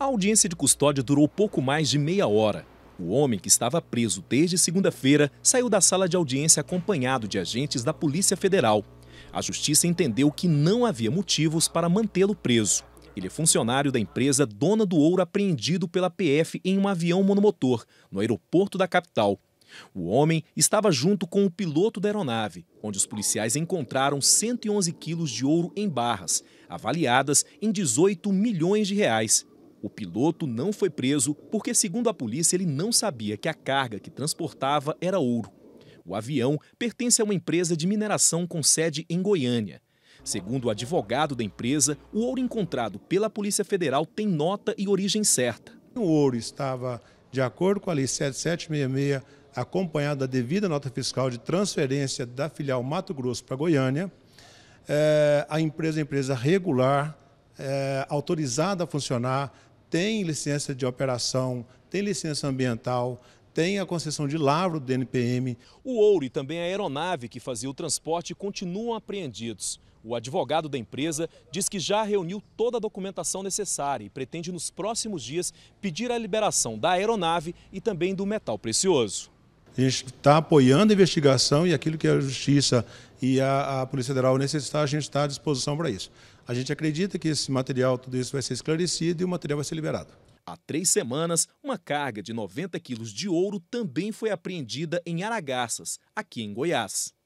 A audiência de custódia durou pouco mais de meia hora. O homem, que estava preso desde segunda-feira, saiu da sala de audiência acompanhado de agentes da Polícia Federal. A justiça entendeu que não havia motivos para mantê-lo preso. Ele é funcionário da empresa dona do ouro apreendido pela PF em um avião monomotor, no aeroporto da capital. O homem estava junto com o piloto da aeronave, onde os policiais encontraram 111 quilos de ouro em barras, avaliadas em 18 milhões de reais. O piloto não foi preso porque, segundo a polícia, ele não sabia que a carga que transportava era ouro. O avião pertence a uma empresa de mineração com sede em Goiânia. Segundo o advogado da empresa, o ouro encontrado pela Polícia Federal tem nota e origem certa. O ouro estava, de acordo com a Lei 7766, acompanhado da devida nota fiscal de transferência da filial Mato Grosso para Goiânia. É, a empresa é empresa regular, é, autorizada a funcionar, tem licença de operação, tem licença ambiental, tem a concessão de lavro do DNPM. O ouro e também a aeronave que fazia o transporte continuam apreendidos. O advogado da empresa diz que já reuniu toda a documentação necessária e pretende nos próximos dias pedir a liberação da aeronave e também do metal precioso. A gente está apoiando a investigação e aquilo que a Justiça e a, a Polícia Federal necessitar, a gente está à disposição para isso. A gente acredita que esse material, tudo isso vai ser esclarecido e o material vai ser liberado. Há três semanas, uma carga de 90 quilos de ouro também foi apreendida em Aragaças, aqui em Goiás.